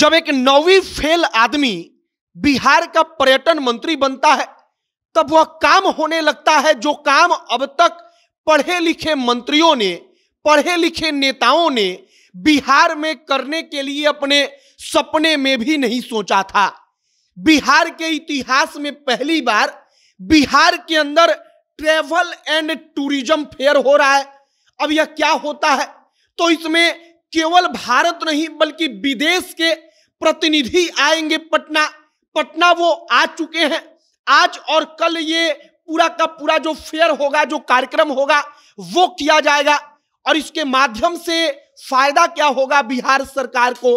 जब एक नौवीं फेल आदमी बिहार का पर्यटन मंत्री बनता है तब वह काम होने लगता है जो काम अब तक पढ़े लिखे मंत्रियों ने पढ़े लिखे नेताओं ने बिहार में करने के लिए अपने सपने में भी नहीं सोचा था बिहार के इतिहास में पहली बार बिहार के अंदर ट्रेवल एंड टूरिज्म फेयर हो रहा है अब यह क्या होता है तो इसमें केवल भारत नहीं बल्कि विदेश के प्रतिनिधि आएंगे पटना पटना वो आ चुके हैं आज और कल ये पूरा का पूरा जो फेयर होगा जो कार्यक्रम होगा वो किया जाएगा और इसके माध्यम से फायदा क्या होगा बिहार सरकार को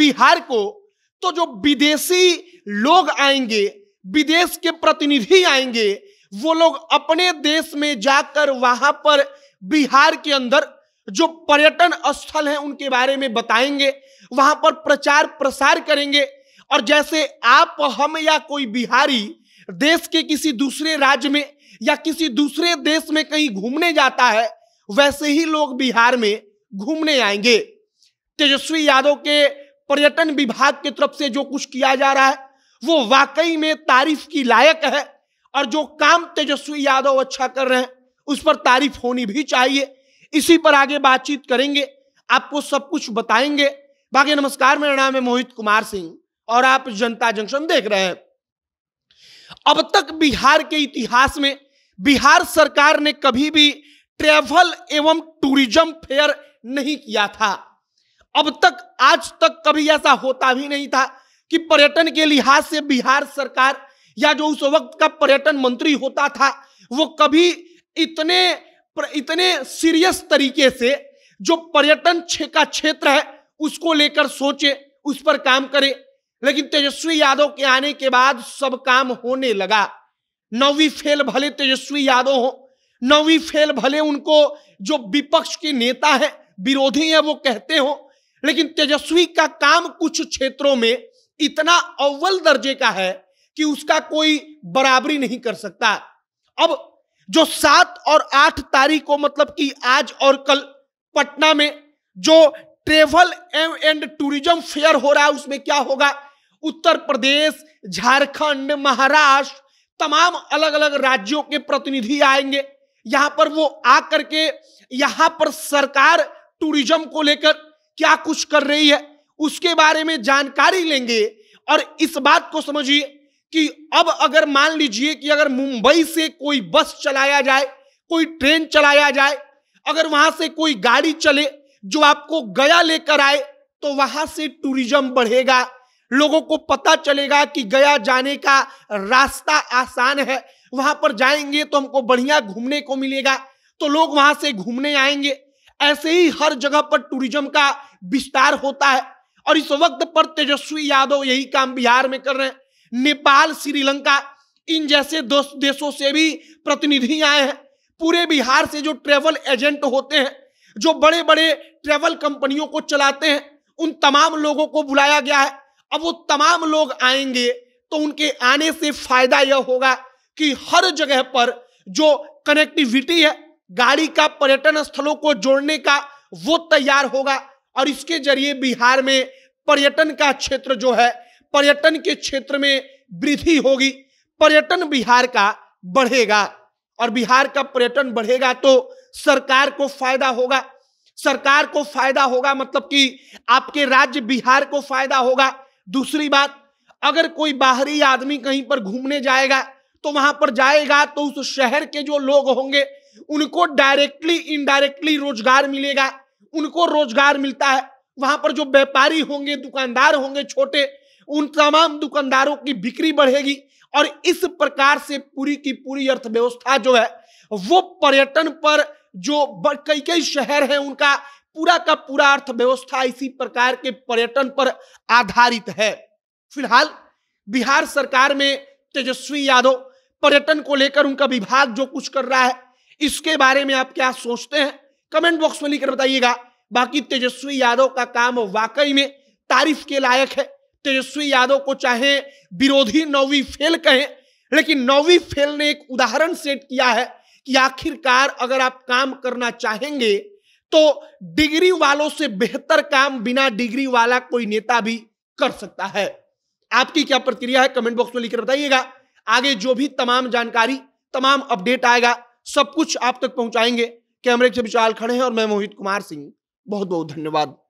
बिहार को तो जो विदेशी लोग आएंगे विदेश के प्रतिनिधि आएंगे वो लोग अपने देश में जाकर वहां पर बिहार के अंदर जो पर्यटन स्थल हैं उनके बारे में बताएंगे वहां पर प्रचार प्रसार करेंगे और जैसे आप हम या कोई बिहारी देश के किसी दूसरे राज्य में या किसी दूसरे देश में कहीं घूमने जाता है वैसे ही लोग बिहार में घूमने आएंगे तेजस्वी यादव के पर्यटन विभाग की तरफ से जो कुछ किया जा रहा है वो वाकई में तारीफ की लायक है और जो काम तेजस्वी यादव अच्छा कर रहे हैं उस पर तारीफ होनी भी चाहिए इसी पर आगे बातचीत करेंगे आपको सब कुछ बताएंगे बाकी नमस्कार मेरा नाम है मोहित कुमार सिंह और आप जनता जंक्शन देख रहे हैं अब तक बिहार के इतिहास में बिहार सरकार ने कभी भी ट्रेवल एवं टूरिज्म फेयर नहीं किया था अब तक आज तक कभी ऐसा होता भी नहीं था कि पर्यटन के लिहाज से बिहार सरकार या जो उस वक्त का पर्यटन मंत्री होता था वो कभी इतने इतने सीरियस तरीके से जो पर्यटन का क्षेत्र है उसको लेकर सोचे उस पर काम करे लेकिन तेजस्वी यादव के आने के बाद सब काम होने लगा नवी फेल भले तेजस्वी यादव हो नवी फेल भले उनको जो विपक्ष के नेता है विरोधी है वो कहते हो लेकिन तेजस्वी का काम कुछ क्षेत्रों में इतना अव्वल दर्जे का है कि उसका कोई बराबरी नहीं कर सकता अब जो सात और आठ तारीख को मतलब कि आज और कल पटना में जो ट्रेवल एंड टूरिज्म फेयर हो रहा है उसमें क्या होगा उत्तर प्रदेश झारखंड महाराष्ट्र तमाम अलग अलग राज्यों के प्रतिनिधि आएंगे यहां पर वो आकर के यहां पर सरकार टूरिज्म को लेकर क्या कुछ कर रही है उसके बारे में जानकारी लेंगे और इस बात को समझिए कि अब अगर मान लीजिए कि अगर मुंबई से कोई बस चलाया जाए कोई ट्रेन चलाया जाए अगर वहां से कोई गाड़ी चले जो आपको गया लेकर आए तो वहां से टूरिज्म बढ़ेगा लोगों को पता चलेगा कि गया जाने का रास्ता आसान है वहां पर जाएंगे तो हमको बढ़िया घूमने को मिलेगा तो लोग वहां से घूमने आएंगे ऐसे ही हर जगह पर टूरिज्म का विस्तार होता है और इस वक्त पर तेजस्वी यादव यही काम बिहार में कर रहे हैं नेपाल श्रीलंका इन जैसे दो देशों से भी प्रतिनिधि आए हैं पूरे बिहार से जो ट्रेवल एजेंट होते हैं जो बड़े बड़े ट्रेवल कंपनियों को चलाते हैं उन तमाम लोगों को बुलाया गया है अब वो तमाम लोग आएंगे तो उनके आने से फायदा यह होगा कि हर जगह पर जो कनेक्टिविटी है गाड़ी का पर्यटन स्थलों को जोड़ने का वो तैयार होगा और इसके जरिए बिहार में पर्यटन का क्षेत्र जो है पर्यटन के क्षेत्र में वृद्धि होगी पर्यटन बिहार का बढ़ेगा और बिहार का पर्यटन बढ़ेगा तो सरकार को फायदा होगा सरकार को फायदा होगा मतलब कि आपके राज्य बिहार को फायदा होगा दूसरी बात अगर कोई बाहरी आदमी कहीं पर घूमने जाएगा तो वहां पर जाएगा तो उस शहर के जो लोग होंगे उनको डायरेक्टली इनडायरेक्टली रोजगार मिलेगा उनको रोजगार मिलता है वहां पर जो व्यापारी होंगे दुकानदार होंगे छोटे उन तमाम दुकानदारों की बिक्री बढ़ेगी और इस प्रकार से पूरी की पूरी अर्थव्यवस्था जो है वो पर्यटन पर जो कई कई शहर हैं उनका पूरा का पूरा अर्थव्यवस्था इसी प्रकार के पर्यटन पर आधारित है फिलहाल बिहार सरकार में तेजस्वी यादव पर्यटन को लेकर उनका विभाग जो कुछ कर रहा है इसके बारे में आप क्या सोचते हैं कमेंट बॉक्स में लिखकर बताइएगा बाकी तेजस्वी यादव का काम वाकई में तारीफ के लायक है तेजस्वी यादव को चाहे विरोधी नौवीं फेल कहें लेकिन नौवीं फेल ने एक उदाहरण सेट किया है कि आखिरकार अगर आप काम करना चाहेंगे तो डिग्री वालों से बेहतर काम बिना डिग्री वाला कोई नेता भी कर सकता है आपकी क्या प्रतिक्रिया है कमेंट बॉक्स में लिखकर बताइएगा आगे जो भी तमाम जानकारी तमाम अपडेट आएगा सब कुछ आप तक पहुंचाएंगे कैमरे के विशाल खड़े हैं और मैं मोहित कुमार सिंह बहुत बहुत धन्यवाद